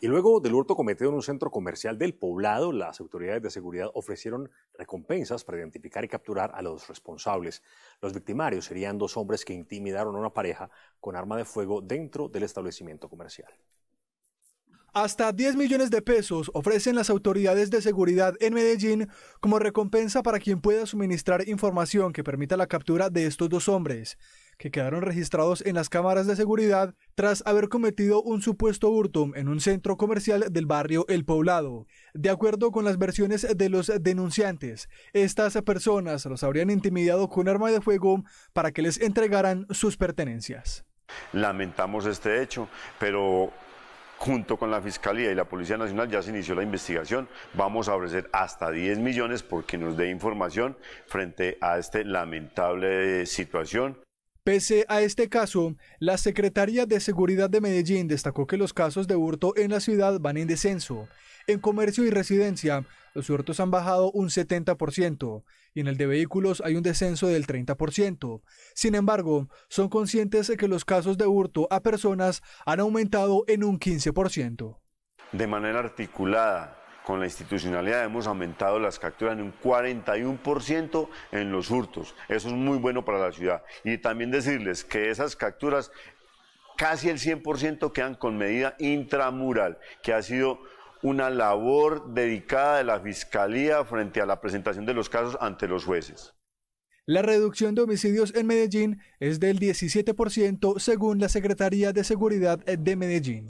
Y luego del hurto cometido en un centro comercial del poblado, las autoridades de seguridad ofrecieron recompensas para identificar y capturar a los responsables. Los victimarios serían dos hombres que intimidaron a una pareja con arma de fuego dentro del establecimiento comercial. Hasta 10 millones de pesos ofrecen las autoridades de seguridad en Medellín como recompensa para quien pueda suministrar información que permita la captura de estos dos hombres, que quedaron registrados en las cámaras de seguridad tras haber cometido un supuesto hurto en un centro comercial del barrio El Poblado. De acuerdo con las versiones de los denunciantes, estas personas los habrían intimidado con arma de fuego para que les entregaran sus pertenencias. Lamentamos este hecho, pero junto con la Fiscalía y la Policía Nacional ya se inició la investigación. Vamos a ofrecer hasta 10 millones porque nos dé información frente a esta lamentable situación. Pese a este caso, la Secretaría de Seguridad de Medellín destacó que los casos de hurto en la ciudad van en descenso. En comercio y residencia, los hurtos han bajado un 70% y en el de vehículos hay un descenso del 30%. Sin embargo, son conscientes de que los casos de hurto a personas han aumentado en un 15%. De manera articulada, con la institucionalidad hemos aumentado las capturas en un 41% en los hurtos. Eso es muy bueno para la ciudad. Y también decirles que esas capturas, casi el 100% quedan con medida intramural, que ha sido una labor dedicada de la Fiscalía frente a la presentación de los casos ante los jueces. La reducción de homicidios en Medellín es del 17% según la Secretaría de Seguridad de Medellín.